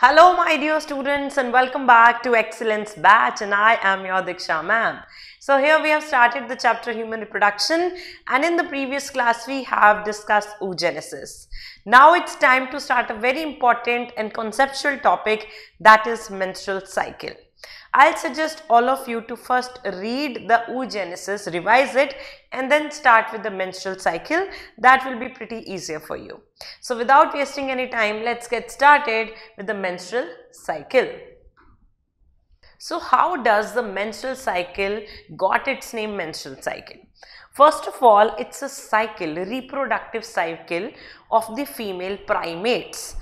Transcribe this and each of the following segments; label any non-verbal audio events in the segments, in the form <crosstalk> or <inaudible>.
Hello my dear students and welcome back to Excellence Batch and I am your Diksha ma'am. So here we have started the chapter Human Reproduction and in the previous class we have discussed oogenesis. Now it's time to start a very important and conceptual topic that is menstrual cycle. I'll suggest all of you to first read the oogenesis, revise it and then start with the menstrual cycle. That will be pretty easier for you. So without wasting any time, let's get started with the menstrual cycle. So how does the menstrual cycle got its name menstrual cycle? First of all, it's a cycle, reproductive cycle of the female primates.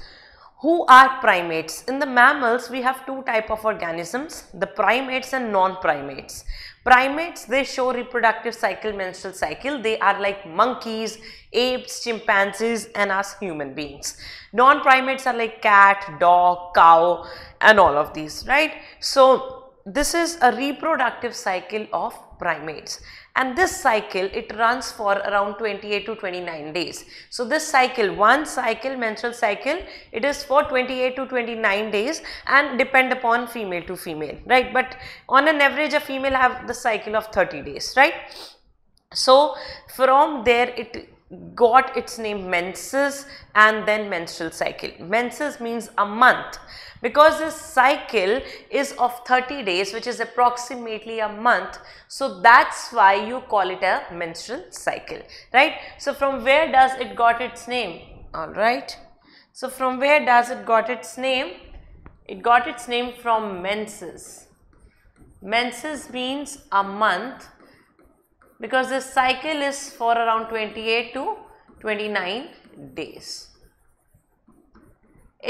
Who are primates? In the mammals, we have two type of organisms, the primates and non-primates. Primates, they show reproductive cycle, menstrual cycle. They are like monkeys, apes, chimpanzees and us human beings. Non-primates are like cat, dog, cow and all of these, right? So, this is a reproductive cycle of primates and this cycle it runs for around 28 to 29 days. So this cycle, one cycle menstrual cycle it is for 28 to 29 days and depend upon female to female right but on an average a female have the cycle of 30 days right. So from there it got its name menses and then menstrual cycle. Menses means a month because this cycle is of 30 days which is approximately a month. So that's why you call it a menstrual cycle, right? So from where does it got its name? Alright. So from where does it got its name? It got its name from menses. Menses means a month because this cycle is for around 28 to 29 days.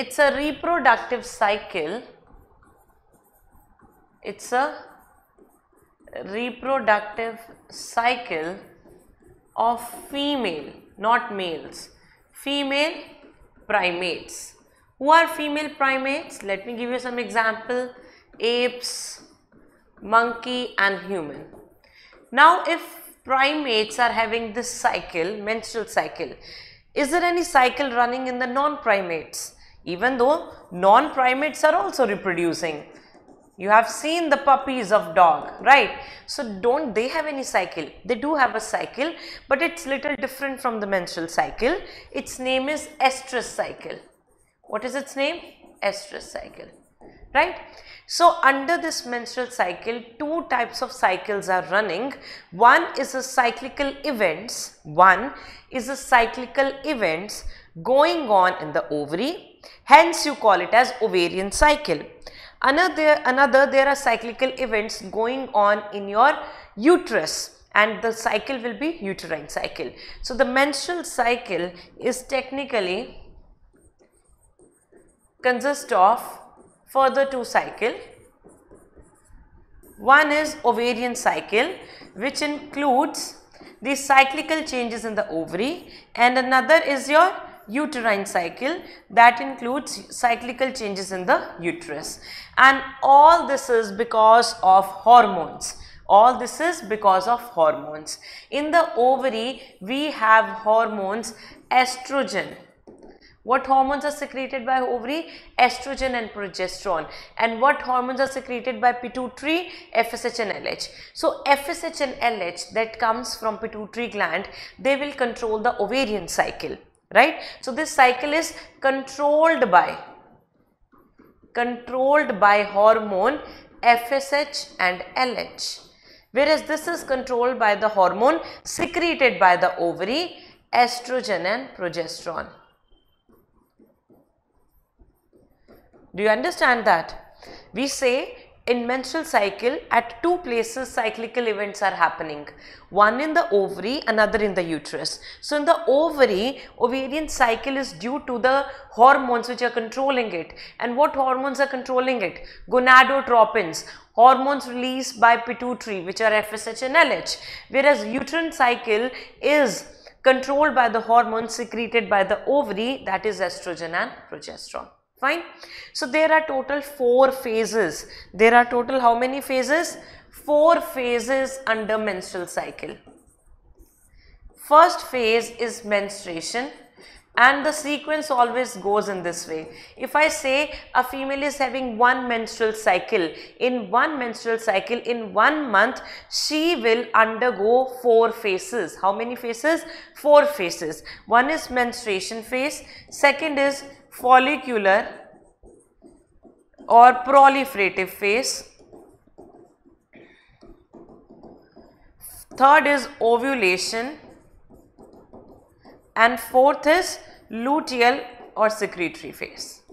It's a reproductive cycle. It's a reproductive cycle of female, not males, female primates. Who are female primates? Let me give you some example. Apes, monkey and human. Now if primates are having this cycle, menstrual cycle. Is there any cycle running in the non-primates? Even though non-primates are also reproducing. You have seen the puppies of dog, right? So don't they have any cycle? They do have a cycle, but it's little different from the menstrual cycle. Its name is estrus cycle. What is its name? Estrus cycle, right? So under this menstrual cycle, two types of cycles are running. One is a cyclical events, one is a cyclical events going on in the ovary. Hence you call it as ovarian cycle. Another, another there are cyclical events going on in your uterus and the cycle will be uterine cycle. So the menstrual cycle is technically consist of further two cycle. One is ovarian cycle which includes the cyclical changes in the ovary and another is your uterine cycle that includes cyclical changes in the uterus and all this is because of hormones all this is because of hormones in the ovary we have hormones estrogen what hormones are secreted by ovary? Estrogen and progesterone. And what hormones are secreted by pituitary? FSH and LH. So FSH and LH that comes from pituitary gland, they will control the ovarian cycle, right? So this cycle is controlled by, controlled by hormone FSH and LH. Whereas this is controlled by the hormone secreted by the ovary, estrogen and progesterone. Do you understand that? We say in menstrual cycle at two places cyclical events are happening one in the ovary another in the uterus so in the ovary ovarian cycle is due to the hormones which are controlling it and what hormones are controlling it gonadotropins hormones released by pituitary which are fsh and lh whereas uterine cycle is controlled by the hormones secreted by the ovary that is estrogen and progesterone fine. So there are total four phases. There are total how many phases? Four phases under menstrual cycle. First phase is menstruation and the sequence always goes in this way. If I say a female is having one menstrual cycle, in one menstrual cycle, in one month, she will undergo four phases. How many phases? Four phases. One is menstruation phase, second is follicular or proliferative phase. Third is ovulation and fourth is luteal or secretory phase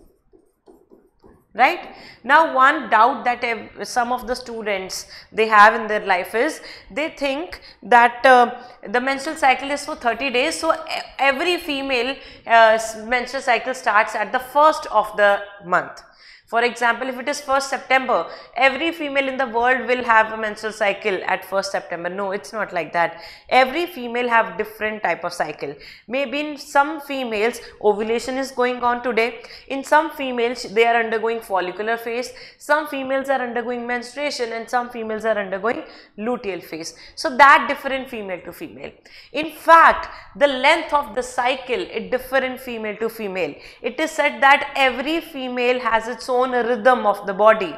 right. Now one doubt that some of the students they have in their life is they think that uh, the menstrual cycle is for 30 days. So, every female uh, menstrual cycle starts at the first of the month for example, if it is 1st September, every female in the world will have a menstrual cycle at 1st September. No, it's not like that. Every female have different type of cycle. Maybe in some females, ovulation is going on today. In some females, they are undergoing follicular phase. Some females are undergoing menstruation and some females are undergoing luteal phase. So, that different female to female. In fact, the length of the cycle, it different female to female. It is said that every female has its own own rhythm of the body.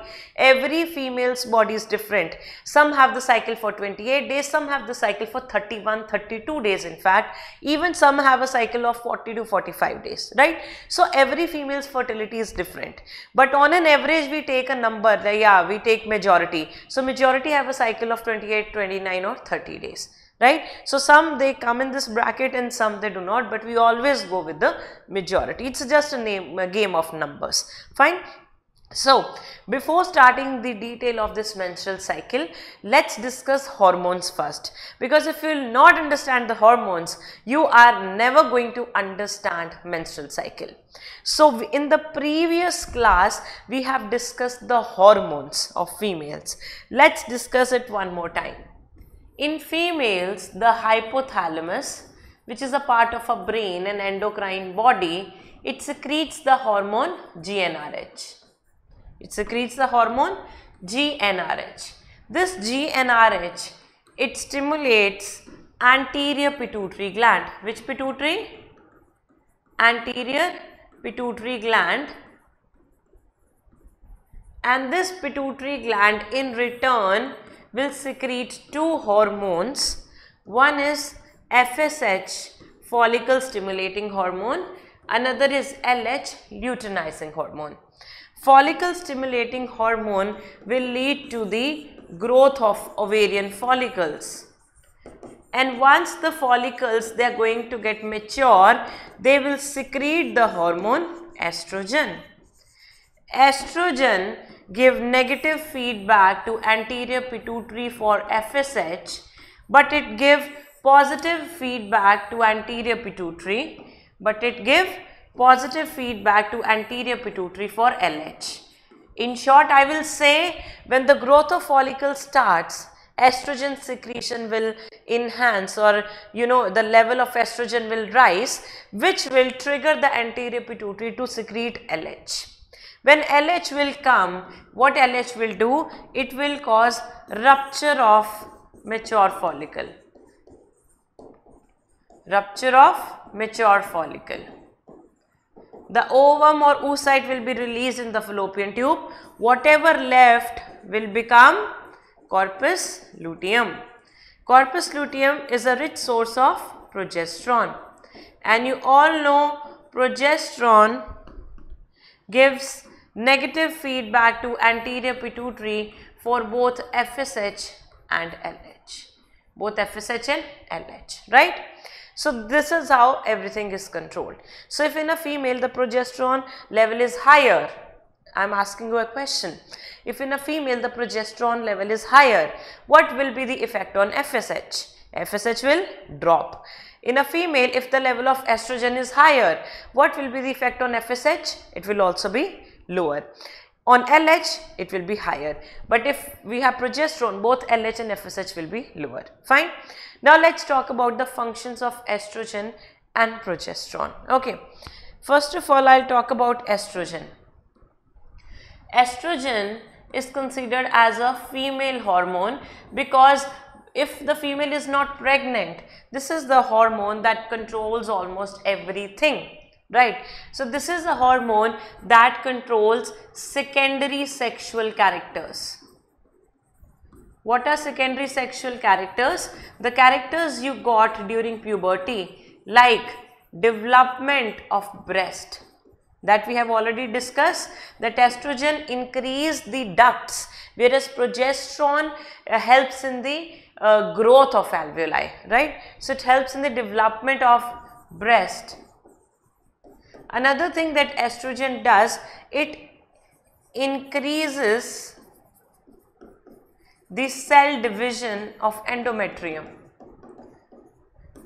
Every female's body is different. Some have the cycle for 28 days, some have the cycle for 31, 32 days in fact. Even some have a cycle of 40 to 45 days, right? So every female's fertility is different. But on an average, we take a number, like, yeah, we take majority. So majority have a cycle of 28, 29 or 30 days right. So, some they come in this bracket and some they do not but we always go with the majority. It is just a name a game of numbers fine. So, before starting the detail of this menstrual cycle, let's discuss hormones first. Because if you will not understand the hormones, you are never going to understand menstrual cycle. So, in the previous class, we have discussed the hormones of females. Let's discuss it one more time. In females, the hypothalamus, which is a part of a brain and endocrine body, it secretes the hormone GnRH. It secretes the hormone GnRH. This GnRH, it stimulates anterior pituitary gland. Which pituitary? Anterior pituitary gland. And this pituitary gland in return will secrete two hormones. One is FSH, follicle stimulating hormone. Another is LH, luteinizing hormone follicle stimulating hormone will lead to the growth of ovarian follicles and once the follicles they are going to get mature they will secrete the hormone estrogen. Estrogen give negative feedback to anterior pituitary for FSH but it give positive feedback to anterior pituitary but it give positive feedback to anterior pituitary for LH. In short, I will say when the growth of follicle starts, estrogen secretion will enhance or you know the level of estrogen will rise which will trigger the anterior pituitary to secrete LH. When LH will come, what LH will do? It will cause rupture of mature follicle. Rupture of mature follicle the ovum or oocyte will be released in the fallopian tube. Whatever left will become corpus luteum. Corpus luteum is a rich source of progesterone. And you all know progesterone gives negative feedback to anterior pituitary for both FSH and LH. Both FSH and LH, right? So this is how everything is controlled. So if in a female the progesterone level is higher, I am asking you a question. If in a female the progesterone level is higher, what will be the effect on FSH? FSH will drop. In a female, if the level of estrogen is higher, what will be the effect on FSH? It will also be lower. On LH, it will be higher. But if we have progesterone, both LH and FSH will be lower. Fine. Now, let's talk about the functions of estrogen and progesterone. Okay. First of all, I'll talk about estrogen. Estrogen is considered as a female hormone because if the female is not pregnant, this is the hormone that controls almost everything right. So this is a hormone that controls secondary sexual characters. What are secondary sexual characters? The characters you got during puberty like development of breast that we have already discussed that estrogen increase the ducts whereas progesterone uh, helps in the uh, growth of alveoli right so it helps in the development of breast Another thing that estrogen does, it increases the cell division of endometrium.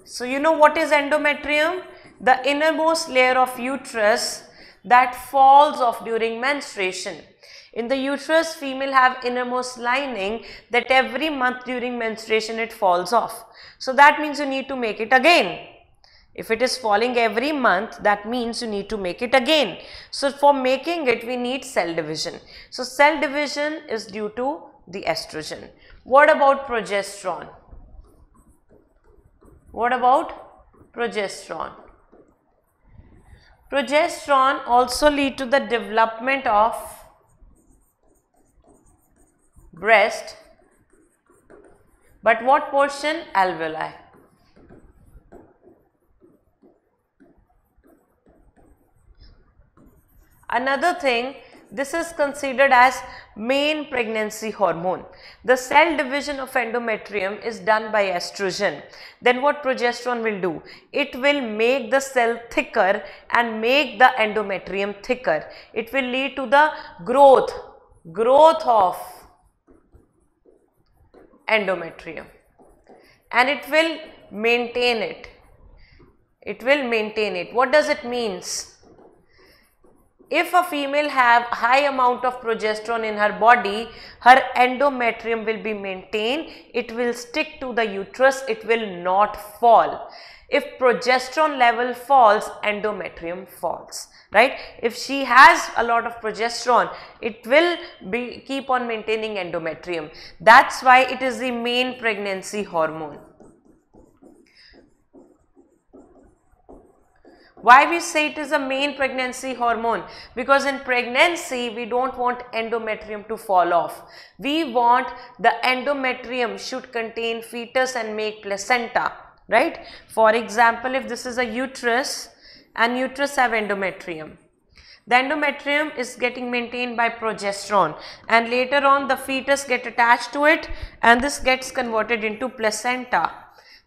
So you know what is endometrium? The innermost layer of uterus that falls off during menstruation. In the uterus, female have innermost lining that every month during menstruation it falls off. So that means you need to make it again. If it is falling every month, that means you need to make it again. So for making it, we need cell division. So cell division is due to the estrogen. What about progesterone? What about progesterone? Progesterone also lead to the development of breast but what portion alveoli Another thing, this is considered as main pregnancy hormone. The cell division of endometrium is done by estrogen. Then what progesterone will do? It will make the cell thicker and make the endometrium thicker. It will lead to the growth, growth of endometrium and it will maintain it. It will maintain it. What does it means? If a female have high amount of progesterone in her body, her endometrium will be maintained, it will stick to the uterus, it will not fall. If progesterone level falls, endometrium falls, right? If she has a lot of progesterone, it will be keep on maintaining endometrium. That's why it is the main pregnancy hormone. Why we say it is a main pregnancy hormone? Because in pregnancy, we don't want endometrium to fall off. We want the endometrium should contain fetus and make placenta, right? For example, if this is a uterus and uterus have endometrium, the endometrium is getting maintained by progesterone and later on the fetus get attached to it and this gets converted into placenta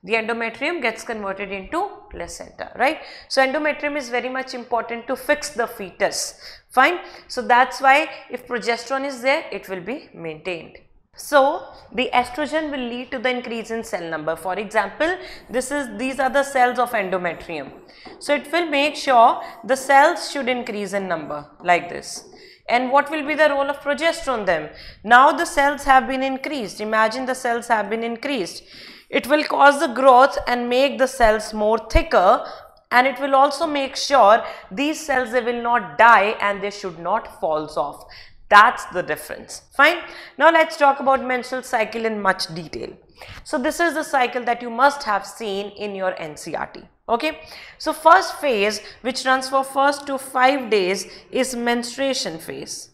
the endometrium gets converted into placenta, right. So, endometrium is very much important to fix the fetus, fine. So, that is why if progesterone is there, it will be maintained. So, the estrogen will lead to the increase in cell number. For example, this is these are the cells of endometrium. So, it will make sure the cells should increase in number like this. And what will be the role of progesterone then? Now, the cells have been increased. Imagine the cells have been increased it will cause the growth and make the cells more thicker and it will also make sure these cells they will not die and they should not falls off. That's the difference. Fine. Now let's talk about menstrual cycle in much detail. So this is the cycle that you must have seen in your NCRT. Okay. So first phase which runs for first to five days is menstruation phase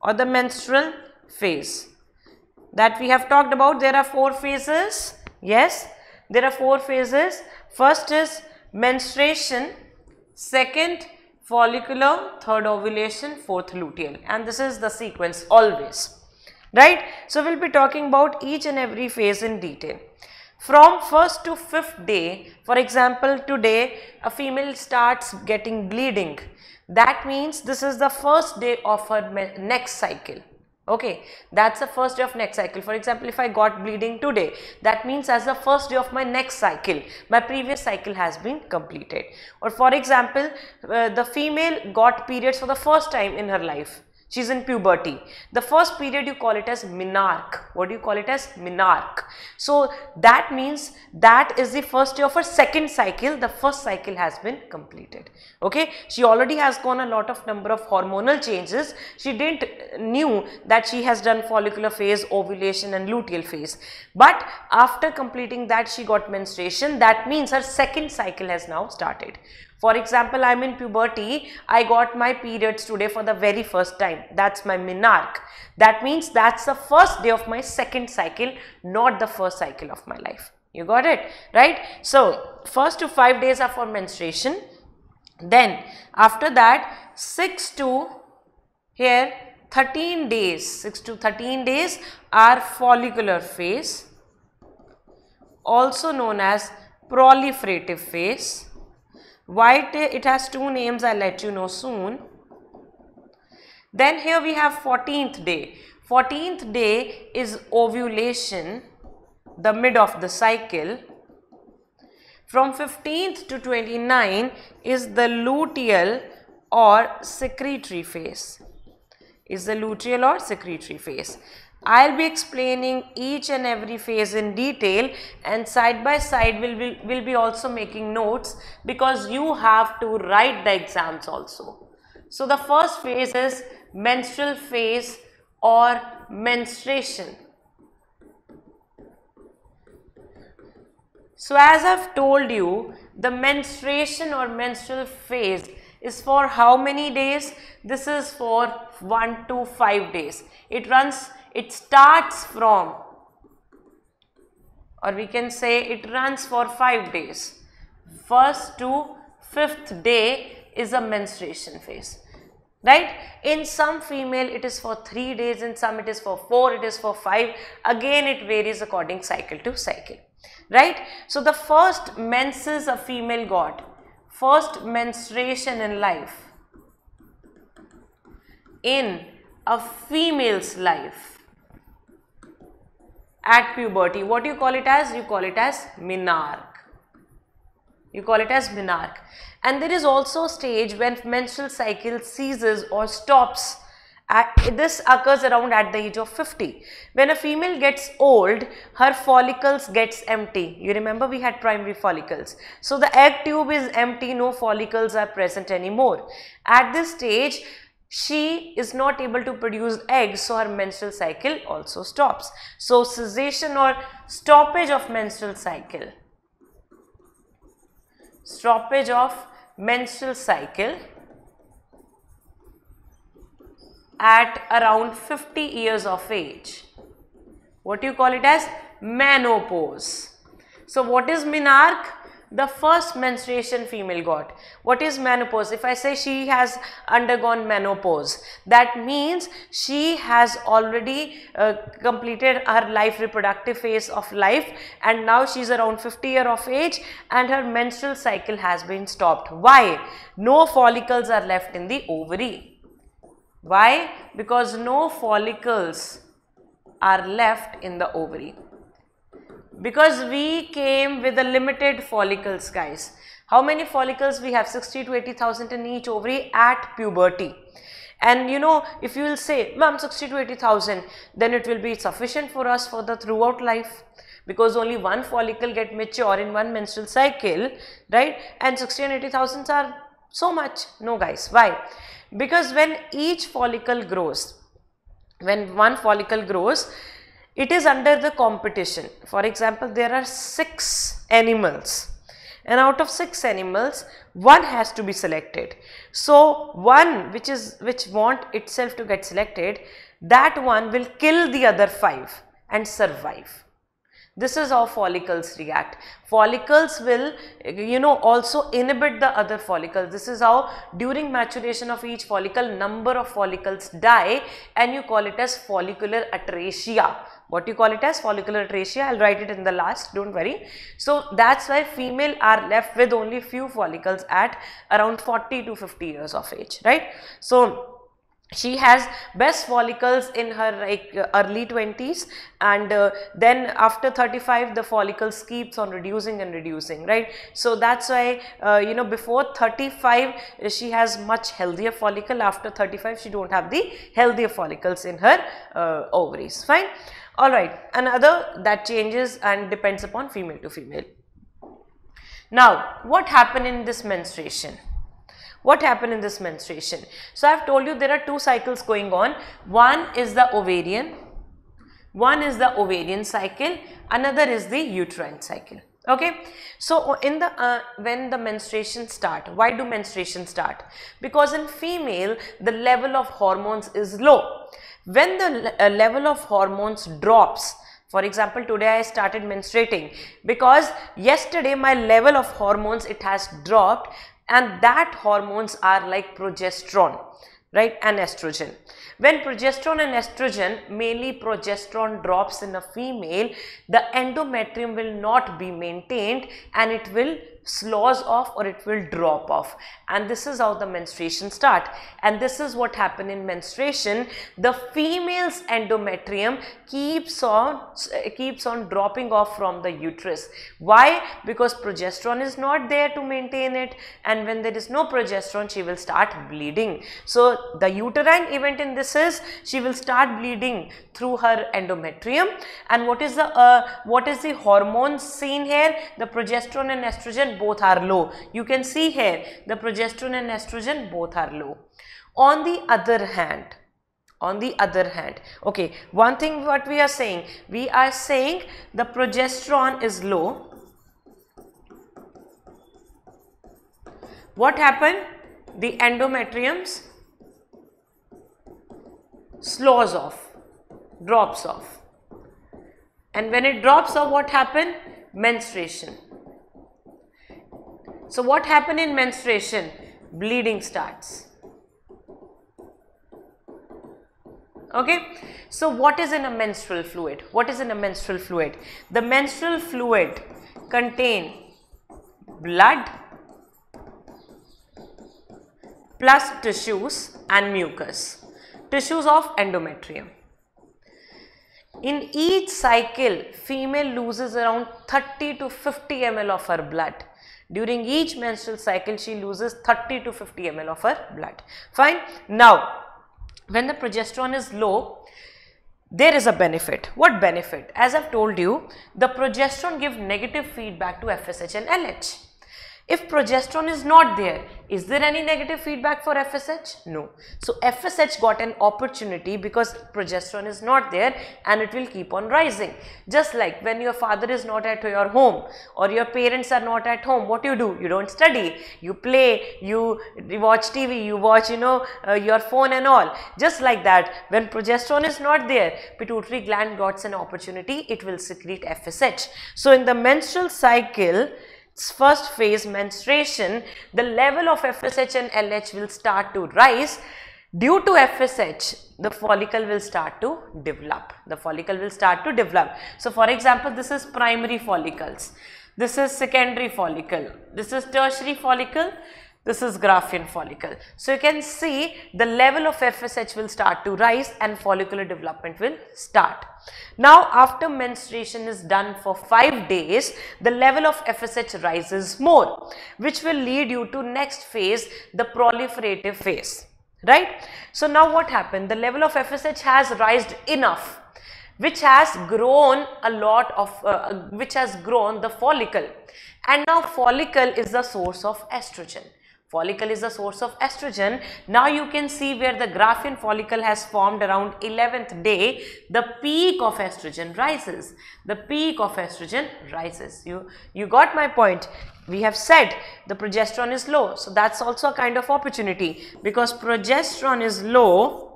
or the menstrual phase that we have talked about. There are four phases Yes, there are four phases. First is menstruation, second follicular, third ovulation, fourth luteal and this is the sequence always. Right. So, we will be talking about each and every phase in detail. From first to fifth day, for example, today a female starts getting bleeding. That means this is the first day of her next cycle. Okay, that's the first day of next cycle. For example, if I got bleeding today, that means as the first day of my next cycle, my previous cycle has been completed. Or for example, uh, the female got periods for the first time in her life She's in puberty. The first period you call it as menarche. What do you call it as? Menarche. So that means that is the first year of her second cycle. The first cycle has been completed. Okay. She already has gone a lot of number of hormonal changes. She didn't uh, knew that she has done follicular phase, ovulation and luteal phase. But after completing that she got menstruation. That means her second cycle has now started. For example, I'm in puberty, I got my periods today for the very first time. That's my menarche. That means that's the first day of my second cycle, not the first cycle of my life. You got it, right? So, first to five days are for menstruation. Then, after that, six to here 13 days, 6 to 13 days are follicular phase also known as proliferative phase White, it has two names, I'll let you know soon. Then here we have 14th day. 14th day is ovulation, the mid of the cycle. From 15th to 29 is the luteal or secretory phase. Is the luteal or secretory phase. I'll be explaining each and every phase in detail and side by side will be, will be also making notes because you have to write the exams also. So the first phase is menstrual phase or menstruation. So as I've told you, the menstruation or menstrual phase is for how many days? This is for 1 to 5 days. It runs it starts from or we can say it runs for 5 days. First to 5th day is a menstruation phase right in some female it is for 3 days in some it is for 4 it is for 5 again it varies according cycle to cycle right so the first menses a female got first menstruation in life in a female's life at puberty. What you call it as? You call it as menarch. You call it as menarch. And there is also a stage when menstrual cycle ceases or stops. At, this occurs around at the age of 50. When a female gets old, her follicles gets empty. You remember we had primary follicles. So the egg tube is empty, no follicles are present anymore. At this stage, she is not able to produce eggs so her menstrual cycle also stops. So cessation or stoppage of menstrual cycle, stoppage of menstrual cycle at around 50 years of age. What do you call it as? Menopause. So what is menarche? the first menstruation female got. What is menopause? If I say she has undergone menopause, that means she has already uh, completed her life reproductive phase of life and now she's around 50 year of age and her menstrual cycle has been stopped. Why? No follicles are left in the ovary. Why? Because no follicles are left in the ovary because we came with a limited follicles guys. How many follicles we have 60 to 80,000 in each ovary at puberty. And you know if you will say ma'am 60 to 80,000 then it will be sufficient for us for the throughout life because only one follicle get mature in one menstrual cycle right and 60 and 80,000 are so much. No guys why? Because when each follicle grows when one follicle grows it is under the competition. For example, there are six animals and out of six animals, one has to be selected. So, one which is which want itself to get selected, that one will kill the other five and survive. This is how follicles react. Follicles will, you know, also inhibit the other follicles. This is how during maturation of each follicle, number of follicles die and you call it as follicular atresia what you call it as follicular atresia. I'll write it in the last, don't worry. So that's why female are left with only few follicles at around 40 to 50 years of age, right? So she has best follicles in her like early 20s and uh, then after 35 the follicles keeps on reducing and reducing right so that's why uh, you know before 35 she has much healthier follicle after 35 she don't have the healthier follicles in her uh, ovaries fine Alright, another that changes and depends upon female to female. Now, what happened in this menstruation? What happened in this menstruation? So, I have told you there are two cycles going on. One is the ovarian, one is the ovarian cycle, another is the uterine cycle okay so in the uh, when the menstruation start why do menstruation start because in female the level of hormones is low when the uh, level of hormones drops, for example, today I started menstruating because yesterday my level of hormones it has dropped and that hormones are like progesterone right and estrogen. When progesterone and estrogen, mainly progesterone drops in a female, the endometrium will not be maintained and it will Slows off or it will drop off and this is how the menstruation start and this is what happen in menstruation the female's endometrium keeps on keeps on dropping off from the uterus why because progesterone is not there to maintain it and when there is no progesterone she will start bleeding so the uterine event in this is she will start bleeding through her endometrium and what is the uh, what is the hormone seen here the progesterone and estrogen both are low. You can see here the progesterone and estrogen both are low. On the other hand, on the other hand, okay, one thing what we are saying, we are saying the progesterone is low. What happened? The endometriums slows off, drops off. And when it drops off, what happened? Menstruation. So what happened in menstruation? Bleeding starts. Okay, so what is in a menstrual fluid? What is in a menstrual fluid? The menstrual fluid contain blood plus tissues and mucus, tissues of endometrium. In each cycle, female loses around 30 to 50 ml of her blood during each menstrual cycle, she loses 30 to 50 ml of her blood. Fine. Now, when the progesterone is low, there is a benefit. What benefit? As I've told you, the progesterone give negative feedback to FSH and LH. If progesterone is not there, is there any negative feedback for FSH? No. So FSH got an opportunity because progesterone is not there and it will keep on rising. Just like when your father is not at your home or your parents are not at home, what you do? You don't study, you play, you watch TV, you watch, you know, uh, your phone and all. Just like that, when progesterone is not there, pituitary gland got an opportunity, it will secrete FSH. So in the menstrual cycle, first phase menstruation, the level of FSH and LH will start to rise. Due to FSH, the follicle will start to develop. The follicle will start to develop. So, for example, this is primary follicles, this is secondary follicle, this is tertiary follicle this is graphene follicle. So you can see the level of FSH will start to rise and follicular development will start. Now after menstruation is done for 5 days, the level of FSH rises more which will lead you to next phase, the proliferative phase, right? So now what happened? The level of FSH has risen enough which has grown a lot of uh, which has grown the follicle and now follicle is the source of estrogen follicle is the source of estrogen. Now you can see where the graphene follicle has formed around 11th day, the peak of estrogen rises. The peak of estrogen rises. You, you got my point. We have said the progesterone is low. So that's also a kind of opportunity because progesterone is low.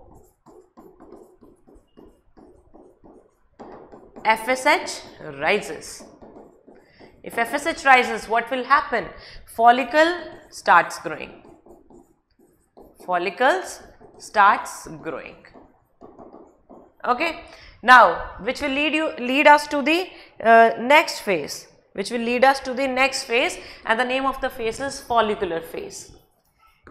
FSH rises. If FSH rises, what will happen? Follicle starts growing. Follicles starts growing. Okay. Now, which will lead you lead us to the uh, next phase, which will lead us to the next phase, and the name of the phase is follicular phase.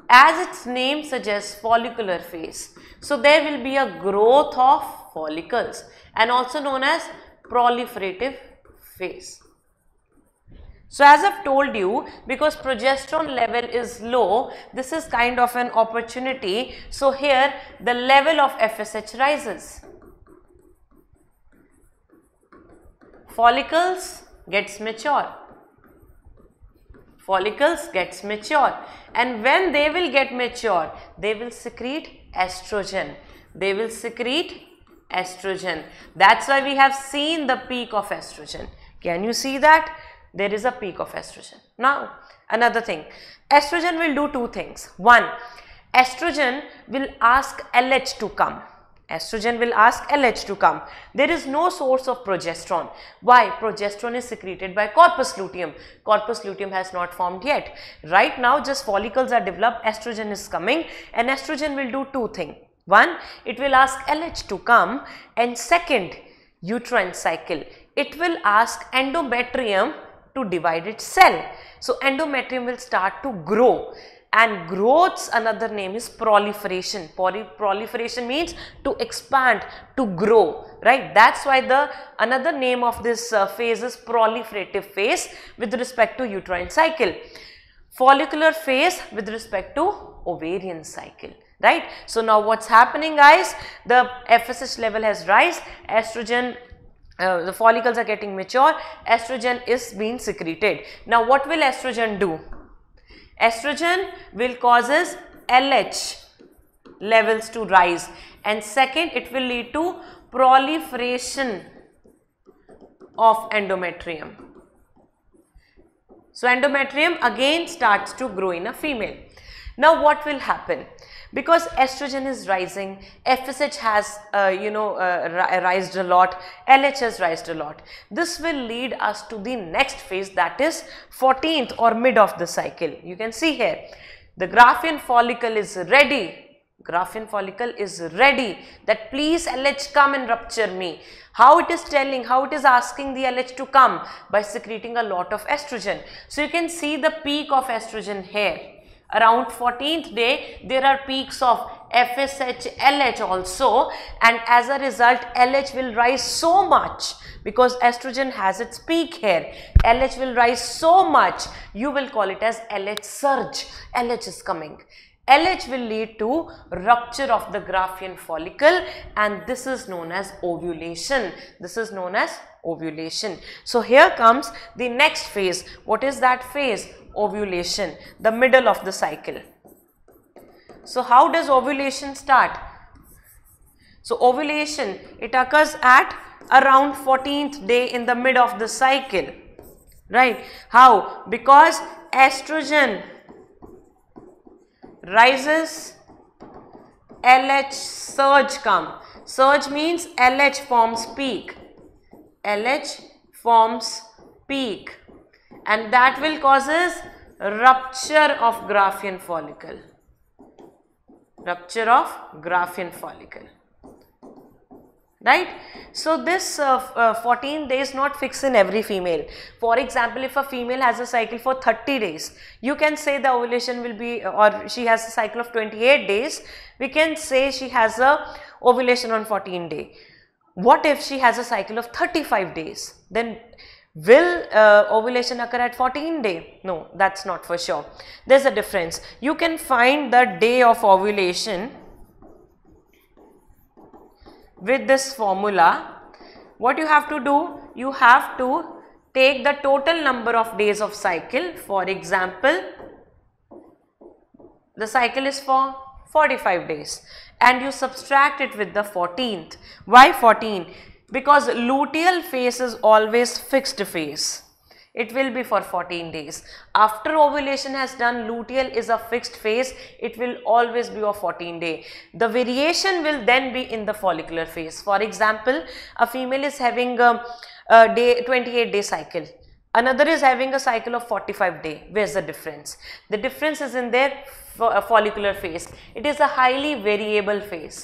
As its name suggests, follicular phase. So there will be a growth of follicles, and also known as proliferative phase. So as I've told you, because progesterone level is low, this is kind of an opportunity. So here the level of FSH rises. Follicles gets mature. Follicles gets mature and when they will get mature, they will secrete estrogen. They will secrete estrogen. That's why we have seen the peak of estrogen. Can you see that? there is a peak of estrogen. Now, another thing, estrogen will do two things. One, estrogen will ask LH to come. Estrogen will ask LH to come. There is no source of progesterone. Why? Progesterone is secreted by corpus luteum. Corpus luteum has not formed yet. Right now, just follicles are developed, estrogen is coming and estrogen will do two things. One, it will ask LH to come and second, uterine cycle. It will ask endometrium to divide its cell. So endometrium will start to grow and growth's another name is proliferation. Poly proliferation means to expand, to grow, right? That's why the another name of this uh, phase is proliferative phase with respect to uterine cycle. Follicular phase with respect to ovarian cycle right. So now what's happening guys, the FSH level has rise, estrogen uh, the follicles are getting mature, estrogen is being secreted. Now what will estrogen do? Estrogen will causes LH levels to rise and second it will lead to proliferation of endometrium. So endometrium again starts to grow in a female. Now what will happen? because estrogen is rising, FSH has uh, you know uh, a lot, LH has raised a lot. This will lead us to the next phase that is 14th or mid of the cycle. You can see here the graphene follicle is ready graphene follicle is ready that please LH come and rupture me. How it is telling, how it is asking the LH to come by secreting a lot of estrogen. So you can see the peak of estrogen here Around 14th day, there are peaks of FSH, LH also and as a result LH will rise so much because estrogen has its peak here. LH will rise so much, you will call it as LH surge. LH is coming. LH will lead to rupture of the graphene follicle and this is known as ovulation. This is known as ovulation. So here comes the next phase. What is that phase? ovulation, the middle of the cycle. So how does ovulation start? So ovulation, it occurs at around 14th day in the mid of the cycle, right? How? Because estrogen rises, LH surge come. Surge means LH forms peak. LH forms peak and that will causes rupture of graphene follicle rupture of graphene follicle right so this uh, uh, 14 days not fixed in every female for example if a female has a cycle for 30 days you can say the ovulation will be uh, or she has a cycle of 28 days we can say she has a ovulation on 14 day what if she has a cycle of 35 days then Will uh, ovulation occur at 14 day? No, that's not for sure. There's a difference. You can find the day of ovulation with this formula. What you have to do? You have to take the total number of days of cycle. For example, the cycle is for 45 days and you subtract it with the 14th. Why 14? because luteal phase is always fixed phase. It will be for 14 days. After ovulation has done, luteal is a fixed phase. It will always be a 14 day. The variation will then be in the follicular phase. For example, a female is having a, a day 28 day cycle another is having a cycle of 45 day where's the difference the difference is in their follicular phase it is a highly variable phase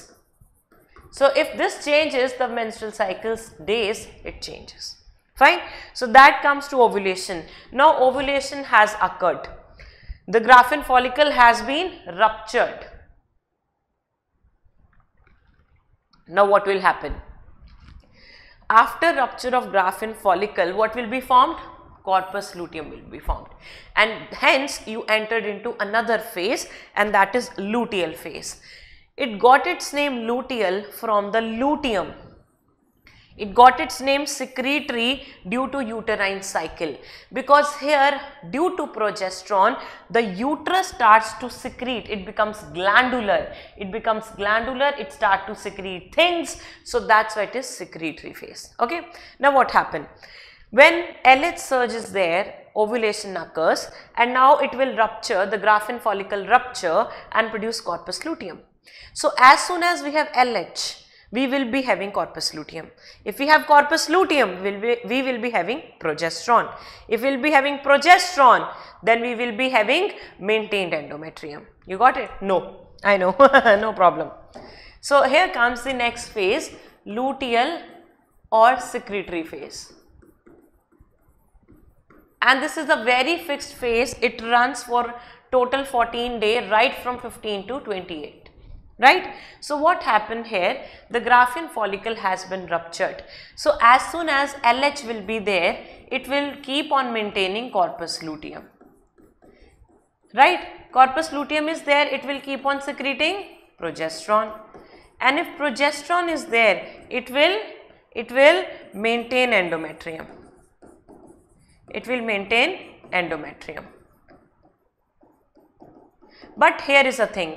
so if this changes the menstrual cycle's days, it changes. Fine. So that comes to ovulation. Now ovulation has occurred. The graphene follicle has been ruptured. Now what will happen? After rupture of graphene follicle, what will be formed? Corpus luteum will be formed and hence you entered into another phase and that is luteal phase. It got its name luteal from the luteum. It got its name secretory due to uterine cycle because here due to progesterone the uterus starts to secrete it becomes glandular it becomes glandular it starts to secrete things so that's why it is secretory phase okay. Now what happened when LH surge is there ovulation occurs and now it will rupture the graphene follicle rupture and produce corpus luteum so as soon as we have LH, we will be having corpus luteum. If we have corpus luteum, we'll be, we will be having progesterone. If we'll be having progesterone, then we will be having maintained endometrium. You got it? No, I know, <laughs> no problem. So here comes the next phase, luteal or secretory phase. And this is a very fixed phase, it runs for total 14 day right from 15 to 28 right. So what happened here? The graphene follicle has been ruptured. So as soon as LH will be there, it will keep on maintaining corpus luteum, right. Corpus luteum is there, it will keep on secreting progesterone and if progesterone is there, it will, it will maintain endometrium, it will maintain endometrium. But here is a thing.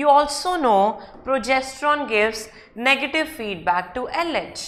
You also know progesterone gives negative feedback to LH.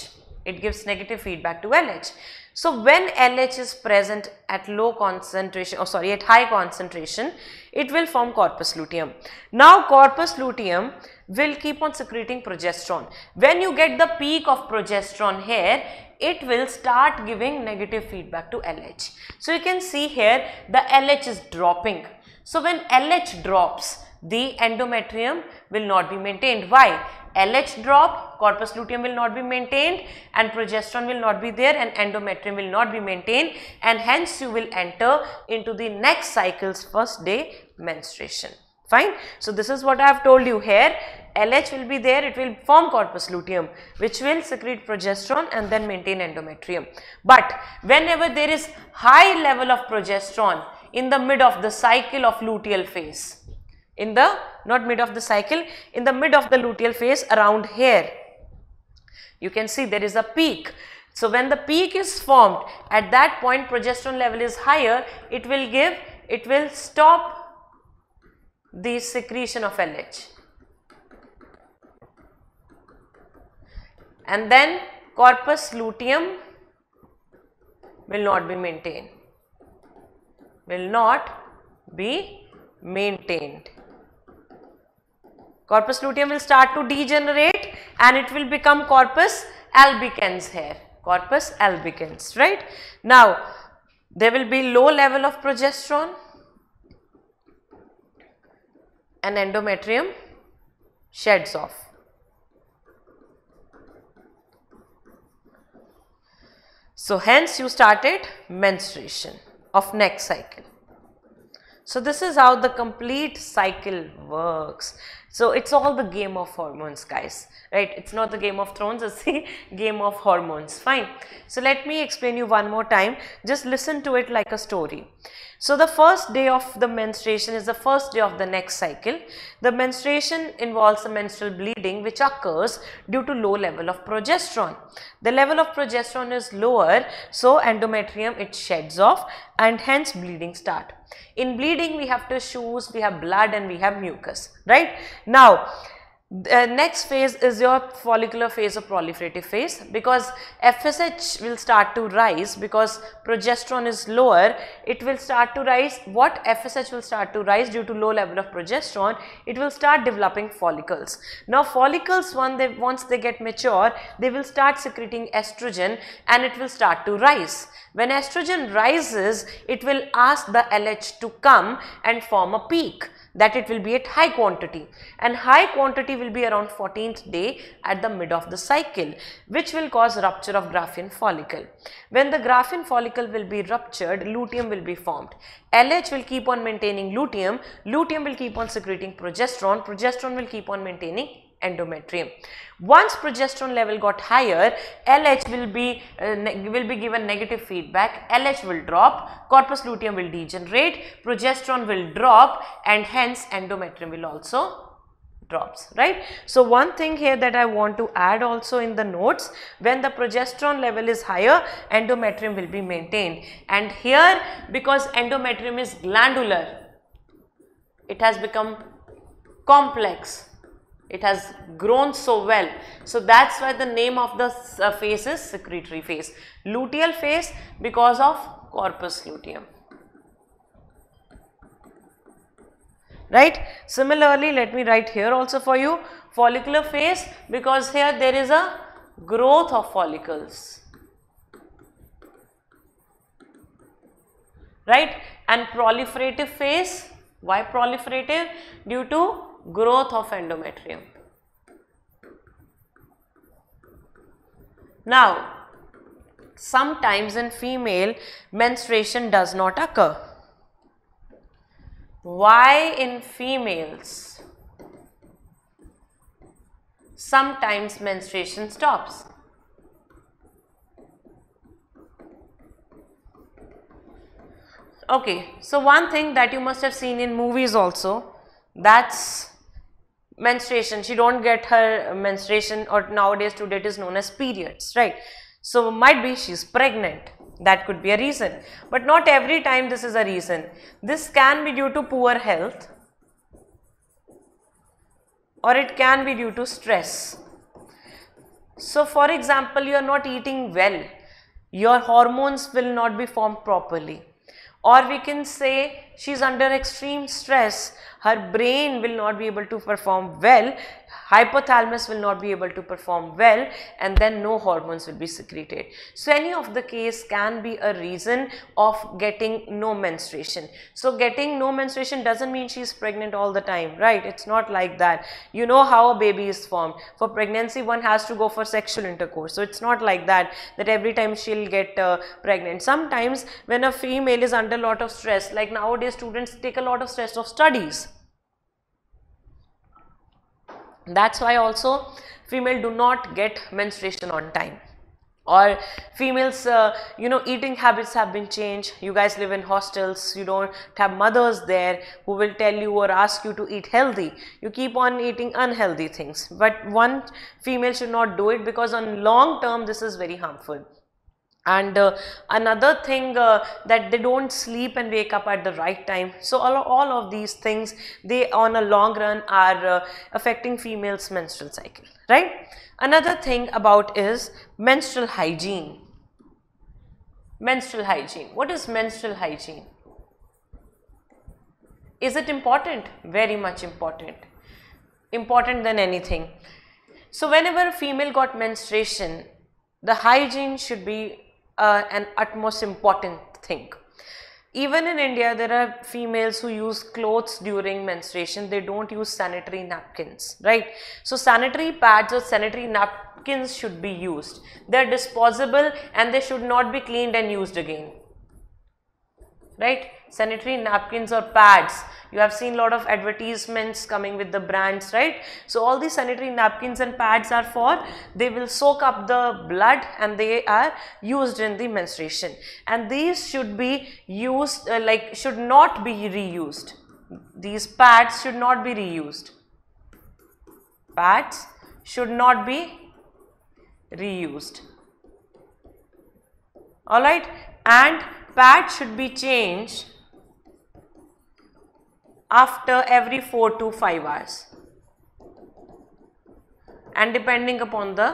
It gives negative feedback to LH. So when LH is present at low concentration, or oh, sorry, at high concentration, it will form corpus luteum. Now corpus luteum will keep on secreting progesterone. When you get the peak of progesterone here, it will start giving negative feedback to LH. So you can see here the LH is dropping so when LH drops, the endometrium will not be maintained. Why? LH drop, corpus luteum will not be maintained and progesterone will not be there and endometrium will not be maintained and hence you will enter into the next cycle's first day menstruation. Fine. So this is what I have told you here. LH will be there, it will form corpus luteum which will secrete progesterone and then maintain endometrium. But whenever there is high level of progesterone, in the mid of the cycle of luteal phase. In the, not mid of the cycle, in the mid of the luteal phase around here. You can see there is a peak. So when the peak is formed, at that point progesterone level is higher, it will give, it will stop the secretion of LH. And then corpus luteum will not be maintained will not be maintained. Corpus luteum will start to degenerate and it will become corpus albicans here, corpus albicans, right. Now, there will be low level of progesterone and endometrium sheds off. So, hence you started menstruation of next cycle. So this is how the complete cycle works. So it's all the game of hormones guys, right? It's not the game of thrones, it's the <laughs> game of hormones, fine. So let me explain you one more time, just listen to it like a story. So the first day of the menstruation is the first day of the next cycle. The menstruation involves the menstrual bleeding which occurs due to low level of progesterone. The level of progesterone is lower so endometrium it sheds off and hence bleeding start. In bleeding we have tissues, we have blood and we have mucus, right. Now the uh, next phase is your follicular phase or proliferative phase because FSH will start to rise because progesterone is lower, it will start to rise. What FSH will start to rise due to low level of progesterone, it will start developing follicles. Now follicles they, once they get mature, they will start secreting estrogen and it will start to rise. When estrogen rises, it will ask the LH to come and form a peak that it will be at high quantity and high quantity will be around 14th day at the mid of the cycle which will cause rupture of graphene follicle. When the graphene follicle will be ruptured luteum will be formed. LH will keep on maintaining luteum, luteum will keep on secreting progesterone, progesterone will keep on maintaining endometrium. Once progesterone level got higher, LH will be, uh, will be given negative feedback, LH will drop, corpus luteum will degenerate, progesterone will drop and hence endometrium will also drops right so one thing here that i want to add also in the notes when the progesterone level is higher endometrium will be maintained and here because endometrium is glandular it has become complex it has grown so well. So that's why the name of the phase uh, is secretory phase. Luteal phase because of corpus luteum. Right. Similarly, let me write here also for you follicular phase because here there is a growth of follicles. Right. And proliferative phase. Why proliferative? Due to growth of endometrium. Now, sometimes in female menstruation does not occur. Why in females sometimes menstruation stops? Okay, so one thing that you must have seen in movies also that's menstruation she don't get her menstruation or nowadays today it is known as periods right so might be she's pregnant that could be a reason but not every time this is a reason this can be due to poor health or it can be due to stress so for example you are not eating well your hormones will not be formed properly or we can say she is under extreme stress, her brain will not be able to perform well hypothalamus will not be able to perform well and then no hormones will be secreted. So any of the case can be a reason of getting no menstruation. So getting no menstruation doesn't mean she's pregnant all the time, right? It's not like that. You know how a baby is formed. For pregnancy one has to go for sexual intercourse. So it's not like that, that every time she'll get uh, pregnant. Sometimes when a female is under lot of stress, like nowadays students take a lot of stress of studies that's why also female do not get menstruation on time or females uh, you know eating habits have been changed you guys live in hostels you don't have mothers there who will tell you or ask you to eat healthy you keep on eating unhealthy things but one female should not do it because on long term this is very harmful and uh, another thing uh, that they don't sleep and wake up at the right time so all, all of these things they on a long run are uh, affecting females menstrual cycle right another thing about is menstrual hygiene menstrual hygiene what is menstrual hygiene is it important very much important important than anything so whenever a female got menstruation the hygiene should be uh, an utmost important thing. Even in India, there are females who use clothes during menstruation. They don't use sanitary napkins, right? So sanitary pads or sanitary napkins should be used. They are disposable and they should not be cleaned and used again right sanitary napkins or pads you have seen lot of advertisements coming with the brands right so all these sanitary napkins and pads are for they will soak up the blood and they are used in the menstruation and these should be used uh, like should not be reused these pads should not be reused pads should not be reused alright and pad should be changed after every 4 to 5 hours and depending upon the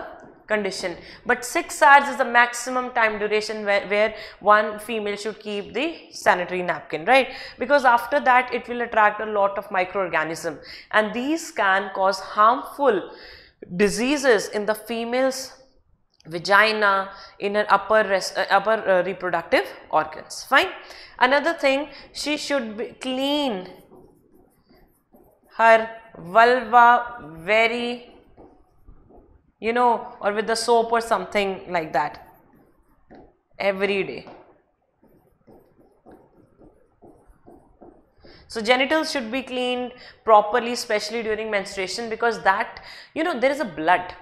condition. But 6 hours is the maximum time duration where, where, one female should keep the sanitary napkin, right? Because after that it will attract a lot of microorganism and these can cause harmful diseases in the female's vagina, in her upper, uh, upper uh, reproductive organs, fine. Another thing, she should clean her vulva very, you know, or with the soap or something like that every day. So genitals should be cleaned properly especially during menstruation because that you know there is a blood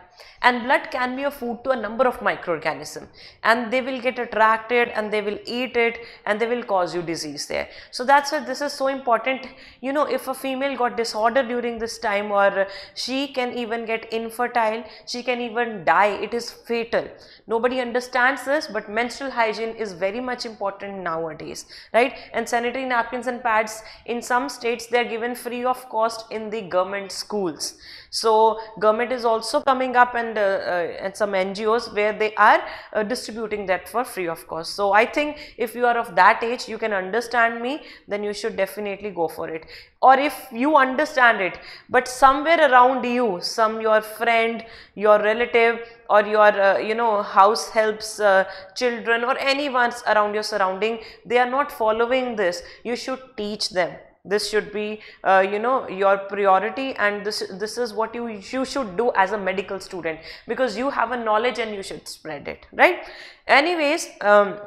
and blood can be a food to a number of microorganisms and they will get attracted and they will eat it and they will cause you disease there. So that's why this is so important you know if a female got disorder during this time or she can even get infertile she can even die it is fatal nobody understands this but menstrual hygiene is very much important nowadays right and sanitary napkins and pads in some states they are given free of cost in the government schools so government is also coming up and, uh, uh, and some NGOs where they are uh, distributing that for free of course. So I think if you are of that age, you can understand me, then you should definitely go for it. Or if you understand it, but somewhere around you, some your friend, your relative or your uh, you know house helps uh, children or anyone's around your surrounding, they are not following this. You should teach them this should be uh, you know your priority and this this is what you you should do as a medical student because you have a knowledge and you should spread it right anyways um,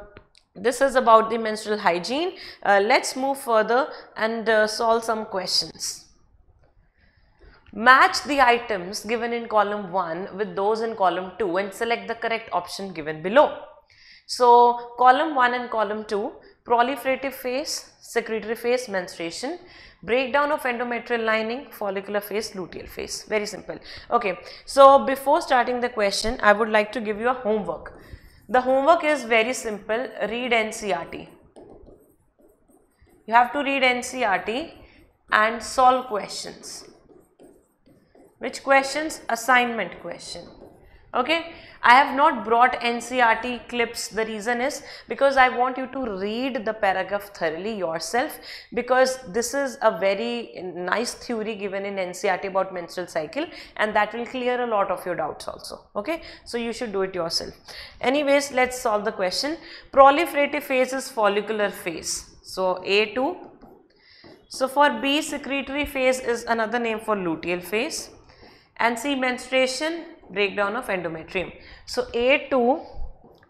this is about the menstrual hygiene uh, let's move further and uh, solve some questions Match the items given in column 1 with those in column 2 and select the correct option given below. So, column 1 and column 2, proliferative phase, secretory phase, menstruation, breakdown of endometrial lining, follicular phase, luteal phase. Very simple. Okay. So, before starting the question, I would like to give you a homework. The homework is very simple. Read NCRT. You have to read NCRT and solve questions. Which questions? Assignment question okay. I have not brought NCRT clips. The reason is because I want you to read the paragraph thoroughly yourself because this is a very nice theory given in NCRT about menstrual cycle and that will clear a lot of your doubts also. Okay. So, you should do it yourself. Anyways, let's solve the question. Proliferative phase is follicular phase. So, A2. So, for B secretory phase is another name for luteal phase and C menstruation breakdown of endometrium. So A2,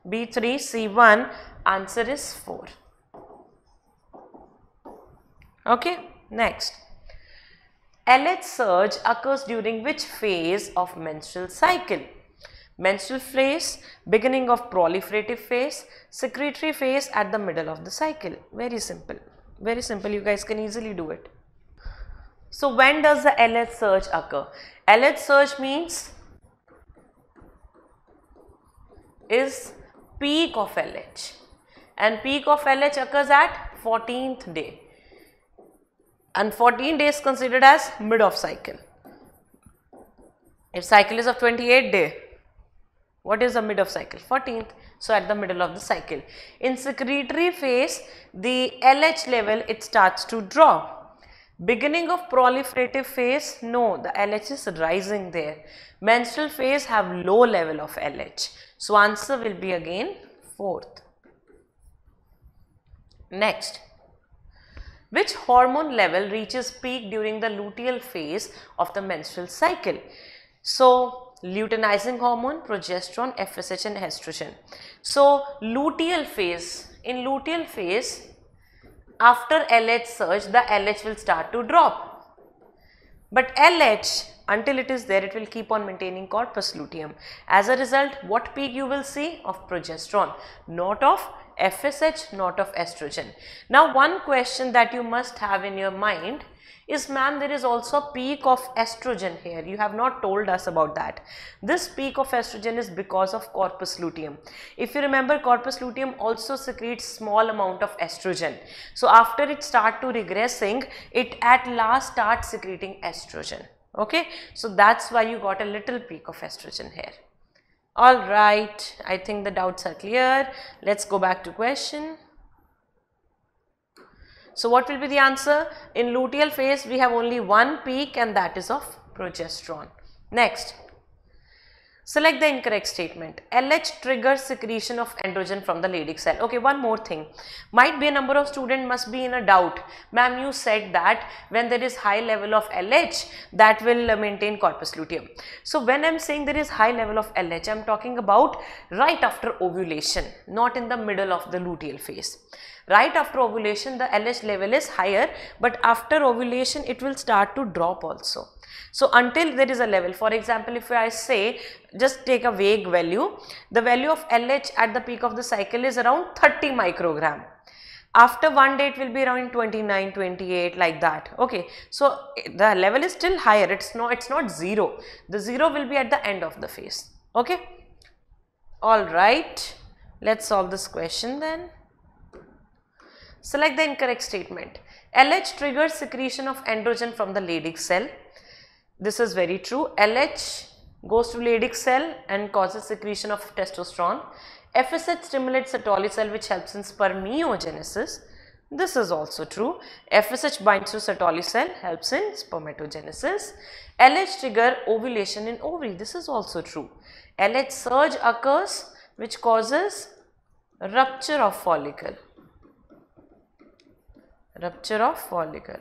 B3, C1 answer is 4. Okay, next. LH surge occurs during which phase of menstrual cycle? Menstrual phase, beginning of proliferative phase, secretory phase at the middle of the cycle. Very simple. Very simple. You guys can easily do it. So when does the LH surge occur? LH surge means is peak of LH and peak of LH occurs at 14th day and 14 days considered as mid of cycle. If cycle is of 28 day, what is the mid of cycle? 14th. So, at the middle of the cycle. In secretory phase, the LH level it starts to drop Beginning of proliferative phase, no, the LH is rising there. Menstrual phase have low level of LH. So, answer will be again fourth. Next, which hormone level reaches peak during the luteal phase of the menstrual cycle? So, luteinizing hormone, progesterone, FSH and estrogen. So, luteal phase, in luteal phase, after LH surge, the LH will start to drop. But LH, until it is there, it will keep on maintaining corpus luteum. As a result, what peak you will see? Of progesterone, not of FSH, not of estrogen. Now, one question that you must have in your mind is ma'am there is also a peak of estrogen here. You have not told us about that. This peak of estrogen is because of corpus luteum. If you remember corpus luteum also secretes small amount of estrogen. So after it start to regressing it at last starts secreting estrogen. Okay. So that's why you got a little peak of estrogen here. Alright, I think the doubts are clear. Let's go back to question. So what will be the answer? In luteal phase we have only one peak and that is of progesterone. Next, select the incorrect statement. LH triggers secretion of androgen from the Leydig cell. Okay, one more thing. Might be a number of student must be in a doubt. Ma'am, you said that when there is high level of LH, that will maintain corpus luteum. So when I'm saying there is high level of LH, I'm talking about right after ovulation, not in the middle of the luteal phase. Right after ovulation the LH level is higher but after ovulation it will start to drop also. So until there is a level, for example, if I say just take a vague value, the value of LH at the peak of the cycle is around 30 microgram. After one day it will be around 29, 28 like that. Okay. So the level is still higher. It's no, it's not zero. The zero will be at the end of the phase. Okay. All right. Let's solve this question then. Select the incorrect statement. LH triggers secretion of androgen from the Leydig cell. This is very true. LH goes to Leydig cell and causes secretion of testosterone. FSH stimulates Sertoli cell which helps in spermiogenesis. This is also true. FSH binds to Sertoli cell, helps in spermatogenesis. LH trigger ovulation in ovary. This is also true. LH surge occurs which causes rupture of follicle rupture of follicle.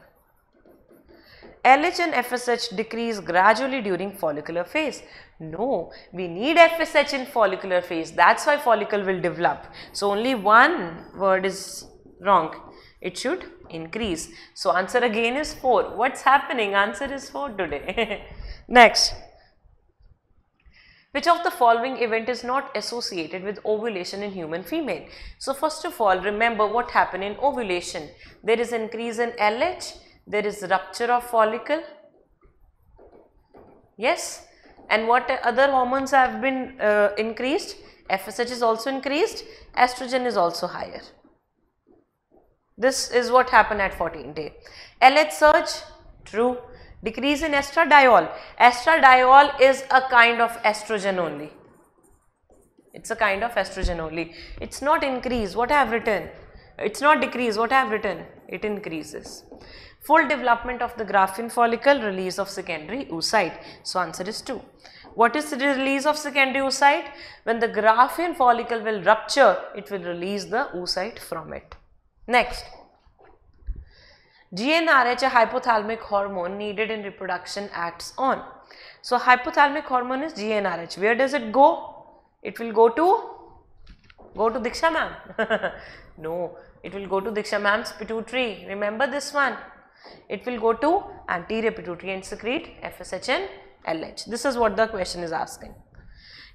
LH and FSH decrease gradually during follicular phase. No, we need FSH in follicular phase. That's why follicle will develop. So, only one word is wrong. It should increase. So, answer again is 4. What's happening? Answer is 4 today. <laughs> Next. Which of the following event is not associated with ovulation in human female? So first of all, remember what happened in ovulation. There is increase in LH, there is rupture of follicle. Yes. And what other hormones have been uh, increased? FSH is also increased, estrogen is also higher. This is what happened at 14 day. LH surge, true. Decrease in estradiol. Estradiol is a kind of estrogen only. It's a kind of estrogen only. It's not increase. What I have written? It's not decrease. What I have written? It increases. Full development of the graphene follicle, release of secondary oocyte. So answer is 2. What is the release of secondary oocyte? When the graphene follicle will rupture, it will release the oocyte from it. Next. GnRH, a hypothalamic hormone needed in reproduction acts on. So, hypothalamic hormone is GnRH. Where does it go? It will go to, go to Diksha ma'am. <laughs> no, it will go to Diksha ma'am's pituitary. Remember this one. It will go to anterior pituitary and secrete FSH and LH. This is what the question is asking.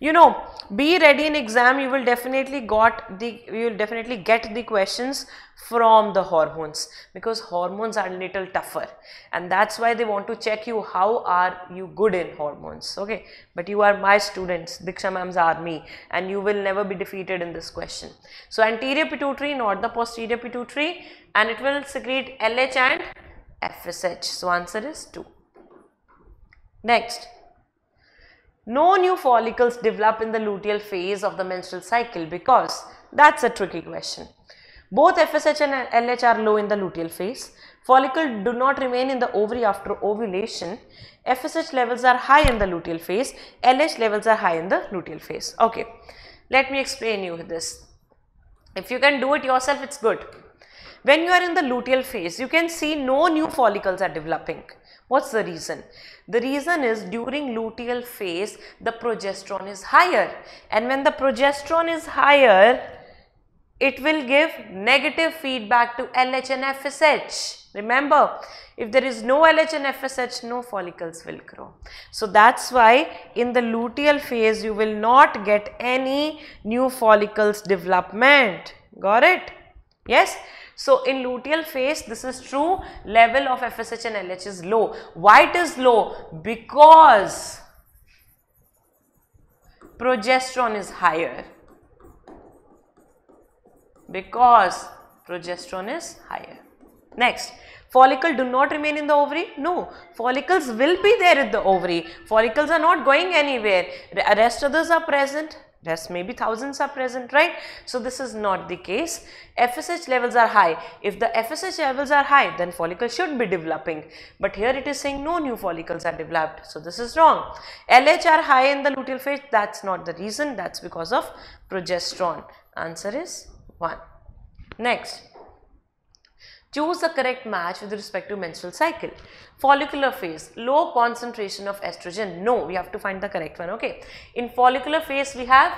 You know, be ready in exam, you will definitely got the, you will definitely get the questions from the hormones because hormones are little tougher and that's why they want to check you how are you good in hormones, okay. But you are my students, Diksha ma'am's army and you will never be defeated in this question. So, anterior pituitary, not the posterior pituitary and it will secrete LH and FSH. So, answer is 2. Next no new follicles develop in the luteal phase of the menstrual cycle because that's a tricky question. Both FSH and LH are low in the luteal phase. Follicle do not remain in the ovary after ovulation. FSH levels are high in the luteal phase. LH levels are high in the luteal phase. Okay, let me explain you this. If you can do it yourself, it's good. When you are in the luteal phase, you can see no new follicles are developing. What's the reason? The reason is during luteal phase the progesterone is higher and when the progesterone is higher it will give negative feedback to LH and FSH. Remember, if there is no LH and FSH, no follicles will grow. So that's why in the luteal phase, you will not get any new follicles development. Got it? Yes? So in luteal phase, this is true, level of FSH and LH is low. Why it is low? Because progesterone is higher. Because progesterone is higher. Next, follicle do not remain in the ovary no follicles will be there in the ovary follicles are not going anywhere rest others are present Yes, maybe thousands are present, right? So this is not the case. FSH levels are high. If the FSH levels are high, then follicle should be developing. But here it is saying no new follicles are developed. So this is wrong. LH are high in the luteal phase. That's not the reason. That's because of progesterone. Answer is 1. Next. Choose the correct match with respect to menstrual cycle. Follicular phase, low concentration of estrogen. No, we have to find the correct one, okay. In follicular phase, we have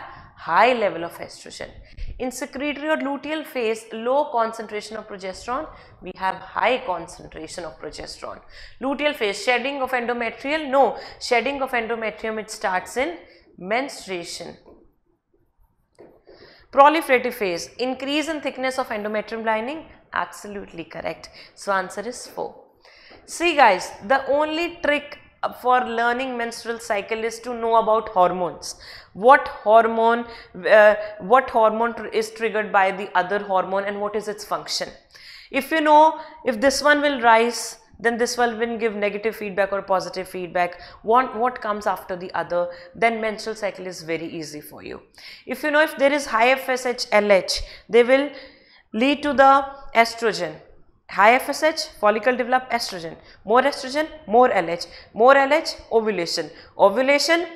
high level of estrogen. In secretory or luteal phase, low concentration of progesterone, we have high concentration of progesterone. Luteal phase, shedding of endometrial, no, shedding of endometrium, it starts in menstruation. Proliferative phase, increase in thickness of endometrium lining, Absolutely correct. So answer is 4. See guys, the only trick for learning menstrual cycle is to know about hormones what hormone uh, what hormone tr is triggered by the other hormone and what is its function if you know if this one will rise then this one will give negative feedback or positive feedback what what comes after the other then menstrual cycle is very easy for you if you know if there is high fsh lh they will lead to the estrogen. High FSH, follicle develop estrogen. More estrogen, more LH. More LH, ovulation. Ovulation,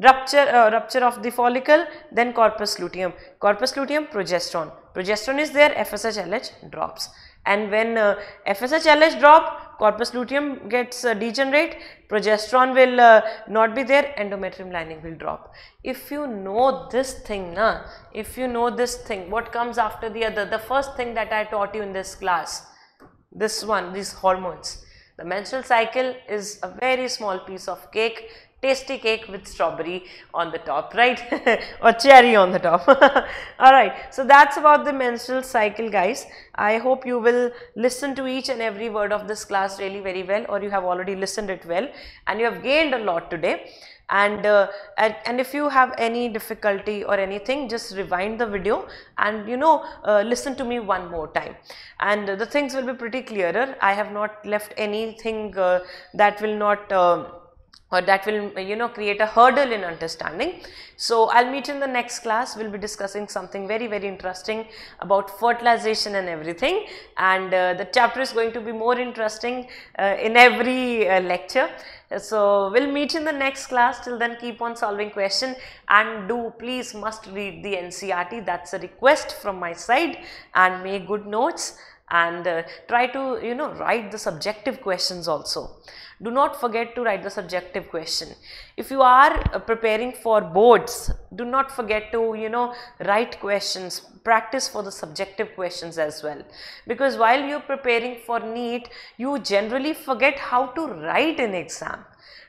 rupture, uh, rupture of the follicle, then corpus luteum. Corpus luteum, progesterone. Progesterone is there, FSH, LH drops. And when uh, FSH, LH drop, corpus luteum gets uh, degenerate, progesterone will uh, not be there, endometrium lining will drop. If you know this thing, na, if you know this thing, what comes after the other, the first thing that I taught you in this class, this one, these hormones. The menstrual cycle is a very small piece of cake tasty cake with strawberry on the top right <laughs> or cherry on the top <laughs> alright. So that's about the menstrual cycle guys. I hope you will listen to each and every word of this class really very well or you have already listened it well and you have gained a lot today and uh, and if you have any difficulty or anything just rewind the video and you know uh, listen to me one more time and uh, the things will be pretty clearer i have not left anything uh, that will not um, or that will you know create a hurdle in understanding. So I'll meet you in the next class, we'll be discussing something very very interesting about fertilization and everything and uh, the chapter is going to be more interesting uh, in every uh, lecture. So we'll meet in the next class till then keep on solving question and do please must read the NCRT that's a request from my side and make good notes and uh, try to you know write the subjective questions also do not forget to write the subjective question. If you are uh, preparing for boards, do not forget to, you know, write questions, practice for the subjective questions as well. Because while you're preparing for NEET, you generally forget how to write an exam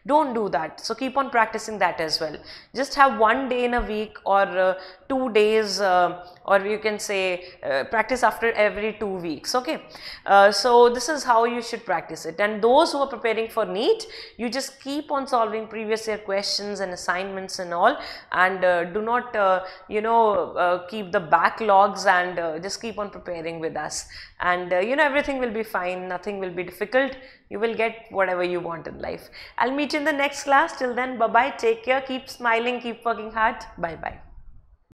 don't do that so keep on practicing that as well just have one day in a week or uh, two days uh, or you can say uh, practice after every two weeks okay. Uh, so this is how you should practice it and those who are preparing for NEET you just keep on solving previous year questions and assignments and all and uh, do not uh, you know uh, keep the backlogs and just keep on preparing with us and you know everything will be fine nothing will be difficult you will get whatever you want in life. I'll meet you in the next class till then bye bye take care keep smiling keep working hard bye bye.